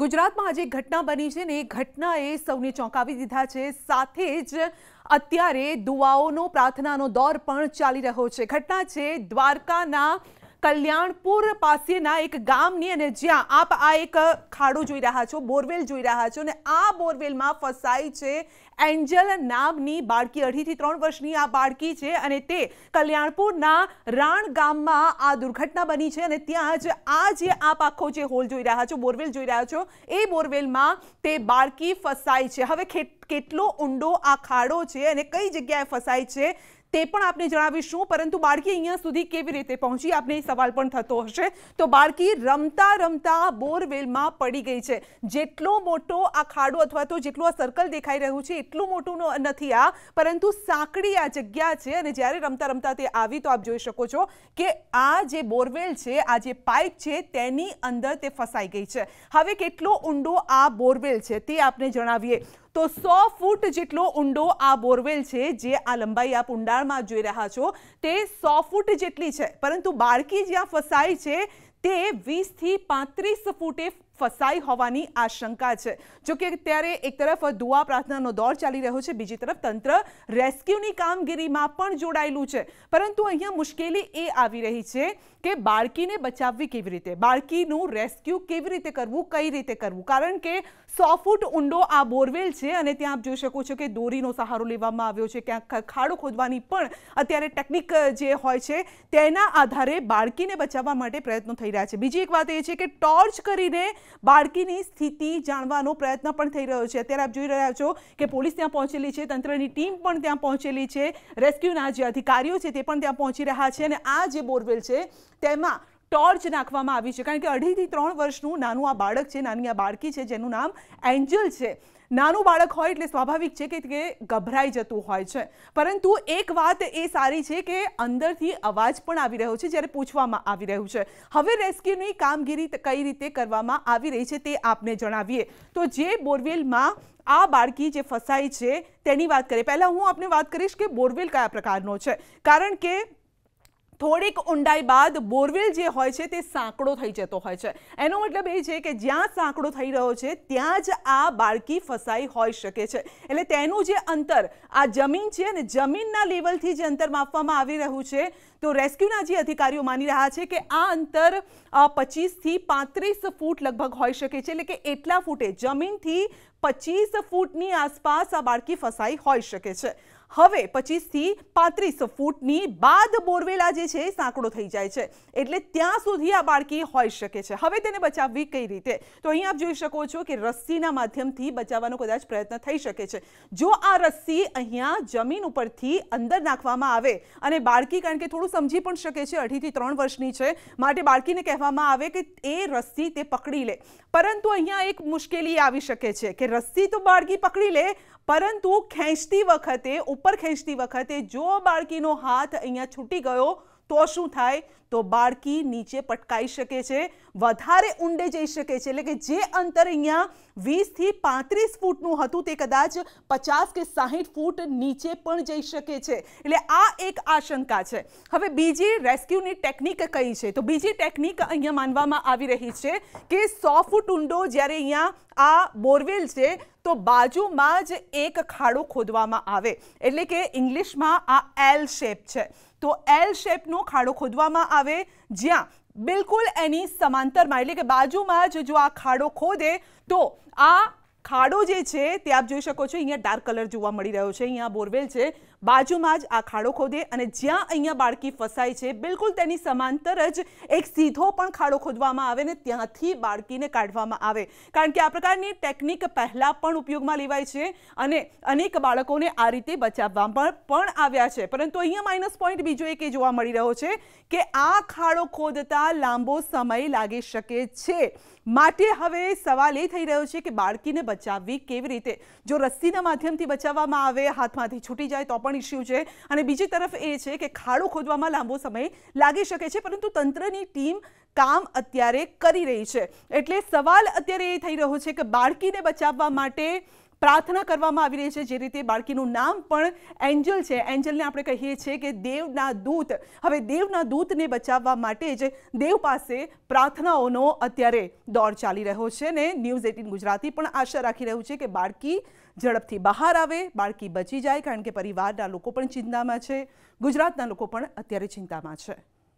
ગુજરાતમાં આજે ઘટના બની છે ને એ ઘટનાએ સૌને ચોંકાવી દીધા છે સાથે જ અત્યારે દુઆઓનો પ્રાર્થનાનો દોર પણ ચાલી રહ્યો છે ઘટના છે દ્વારકાના कल्याणपुर पासिया ना एक ગામની અને જ્યાં આપ આ એક ખાડો જોઈ રહ્યા છો બોરવેલ જોઈ રહ્યા છો ને આ બોરવેલ માં ફસાય છે એન્જેલ નામની બાળકી 8 થી 3 વર્ષની આ બાળકી છે અને તે કલ્યાણપુર ના રાણ ગામ માં આ દુર્ઘટના બની છે અને ત્યાં આજ આ જે આપ આખો જે હોલ જોઈ રહ્યા છો બોરવેલ જોઈ રહ્યા છો એ બોરવેલ માં તે બાળકી ફસાય છે હવે ખેત કેટલો ઊંડો આ ખાડો છે અને કઈ જગ્યાએ ફસાય છે તે પણ आपने जणावी શું પરંતુ બારકી અહીંયા સુધી કેવી રીતે પહોંચી આપને સવાલ પણ થતો હશે તો બારકી રમતા રમતા બોરવેલ માં પડી ગઈ છે જેટલો મોટો આ ખાડો अथवा તો જેટલો આ સર્કલ દેખાઈ રહ્યો છે એટલો મોટો નથી આ પરંતુ સાંકડી આ જગ્યા છે અને જ્યારે રમતા રમતા તે આવી તો આપ જોઈ શકો છો કે આ જે બોરવેલ છે આ જે પાઈપ છે તેની અંદર તે ફસાઈ ગઈ છે હવે કેટલો ઊંડો આ બોરવેલ છે તે આપને જણાવીએ તો સો ફૂટ જેટલો ઊંડો આ બોરવેલ છે જે આ લંબાઈ આપ ઊંડાણમાં જોઈ રહ્યા છો તે સો ફૂટ જેટલી છે પરંતુ બાળકી જ્યાં ફસાય છે તે વીસથી પાંત્રીસ ફૂટે ફસાયાવાની આ શંકા છે જો કે ત્યારે એક તરફ દુઆ પ્રાર્થનાનો દોર ચાલી રહ્યો છે બીજી તરફ તંત્ર રેસ્ક્યુની કામગીરીમાં પણ જોડાયેલું છે પરંતુ અહીંયા મુશ્કેલી એ આવી રહી છે કે બારકીને બચાવવી કેવી રીતે બારકીનું રેસ્ક્યુ કેવી રીતે કરવું કઈ રીતે કરવું કારણ કે 100 ફૂટ ઊંડો આ બોરવેલ છે અને ત્યાં જોય શકો છો કે દોરીનો સહારો લેવામાં આવ્યો છે ક્યાં ખાડો ખોદવાની પણ અત્યારે ટેકનિક જે હોય છે તેના આધારે બારકીને બચાવવા માટે પ્રયત્ન થઈ રહ્યો છે બીજી એક વાત એ છે કે ટોર્ચ કરીને બારકીની સ્થિતિ જાણવાનો પ્રયત્ન પણ થઈ રહ્યો છે અત્યારે આપ જોઈ રહ્યા છો કે પોલીસ ત્યાં પહોંચેલી છે તંત્રની ટીમ પણ ત્યાં પહોંચેલી છે રેસ્ક્યુ ના અધિકારીઓ છે તે પણ ત્યાં પહોંચી રહ્યા છે અને આ જે બોરવેલ છે તેમાં ટોર્ચ નાખવામાં આવી છે કારણ કે અઢી થી 3 વર્ષનું નાનું આ બાળક છે નાનિયા બારકી છે જેનું નામ એન્જલ છે નાનો બાળક હોય એટલે સ્વાભાવિક છે કે ગભરાઈ જતું હોય છે પરંતુ એક વાત એ સારી છે કે અંદરથી आवाज પણ આવી રહ્યો છે જ્યારે પૂછવામાં આવી રહ્યો છે હવે રેસ્ક્યુની કામગીરી કઈ રીતે કરવામાં આવી રહી છે તે આપને જણાવીએ તો જે બોરવેલમાં આ બારકી જે ફસાય છે તેની વાત કરીએ પહેલા હું આપને વાત કરીશ કે બોરવેલ કયા પ્રકારનો છે કારણ કે થોડેક ઊંડાઈ બાદ બોરવેલ જે હોય છે તે સાંકડો થઈ જતો હોય છે એનો મતલબ એ છે કે જ્યાં સાંકડો થઈ રહ્યો છે ત્યાં જ આ બાળકી ફસાઈ હોય શકે છે એટલે તેનું જે અંતર આ જમીન છે ને જમીનના લેવલ થી જે અંતર માપવામાં આવી રહ્યું છે તો રેસ્ક્યુ નાજી અધિકારીઓ માની રહ્યા છે કે આ અંતર 25 થી 35 ફૂટ લગભગ હોય શકે છે એટલે કે એટલા ફૂટે જમીન થી 25 ફૂટ ની આસપાસ આ બાળકી ફસાઈ હોય શકે છે હવે 25 થી 35 ફૂટની બાદ બોરવેલા જે છે સાંકળો થઈ જાય છે એટલે ત્યાં સુધી આ બાળકી હોય શકે છે હવે તેને બચાવવી કઈ રીતે તો અહીં આપ જોઈ શકો છો કે રસ્તીના માધ્યમથી બચાવનો કદાચ પ્રયત્ન થઈ શકે છે જો આ રસ્તી અહીંયા જમીન ઉપરથી અંદર નાખવામાં આવે અને બાળકી કારણ કે થોડું સમજી પણ શકે છે 8 થી 3 વર્ષની છે માટે બાળકીને કહેવામાં આવે કે એ રસ્તી તે પકડી લે પરંતુ અહીંયા એક મુશ્કેલી આવી શકે છે કે રસ્તી તો બાળકી પકડી લે પરંતુ ખેંચતી વખતે ઉપર ખેંચતી વખતે જો બાળકીનો હાથ અહીંયા છૂટી ગયો તો શું થાય તો બારકી નીચે પટકાઈ શકે છે વધારે ઊંડે જઈ શકે છે એટલે કે જે અંતર અહીંયા 20 થી 35 ફૂટ નું હતું તે કદાચ 50 કે 60 ફૂટ નીચે પહોંચી શકે છે એટલે આ એક આશંકા છે હવે બીજી રેસ્ક્યુ ની ટેકનિક કઈ છે તો બીજી ટેકનિક અહીંયા માનવામાં આવી રહી છે કે 100 ફૂટ ઊંડો જ્યારે અહીંયા આ બોરવેલ છે તો बाजूમાં જ એક ખાડો ખોદવામાં આવે એટલે કે ઇંગ્લિશમાં આ L શેપ છે તો એલ શેપનો ખાડો ખોદવામાં આવે જ્યાં બિલકુલ એની સમાંતરમાં એટલે કે બાજુમાં જ જો આ ખાડો ખોદે તો આ ખાડો જે છે તે આપ જોઈ શકો છો અહીંયા ડાર્ક કલર જોવા મળી રહ્યો છે અહીંયા બોરવેલ છે બાજુમાં જ આ ખાડો ખોદે અને જ્યાં અહીંયા બાળકી ફસાય છે બિલકુલ તેની સમાંતર જ એક સીધો પણ ખાડો ખોદવામાં આવે ને ત્યાંથી બાળકીને કાઢવામાં આવે કારણ કે આ પ્રકારની ટેકનિક પહેલા પણ ઉપયોગમાં લેવાય છે અને અનેક બાળકોને આ રીતે બચાવવામાં પણ આવ્યા છે પરંતુ અહીંયા માઈનસ પોઈન્ટ બીજો એક એ જોવા મળી રહ્યો છે કે આ ખાડો ખોદતા લાંબો સમય લાગી શકે છે માટે હવે સવાલ એ થઈ રહ્યો છે કે બાળકીને બચાવવી કેવી રીતે જો रस्सीના માધ્યમથી બચાવવામાં આવે હાથમાંથી છૂટી જાય તો પણ ઇસ્યુ છે અને બીજી તરફ એ છે કે ખાડો ખોદવામાં લાંબો સમય લાગી શકે છે પરંતુ તંત્રની ટીમ કામ અત્યારે કરી રહી છે એટલે સવાલ અત્યારે એ થઈ રહ્યો છે કે બાળકીને બચાવવા માટે પ્રાર્થના કરવામાં આવી રહી છે જે રીતે બાળકી નું નામ પણ એન્જલ છે એન્જલ ને આપણે કહીએ છીએ કે દેવના દૂત હવે દેવના દૂત ને બચાવવા માટે જ દેવ પાસે પ્રાર્થનાઓનો અત્યારે દોર ચાલી રહ્યો છે ને ન્યૂઝ 18 ગુજરાતી પણ આશા રાખી રહ્યું છે કે બાળકી જળપથી બહાર આવે બાળકી બચી જાય કારણ કે પરિવારના લોકો પણ ચિંતામાં છે ગુજરાતના લોકો પણ અત્યારે ચિંતામાં છે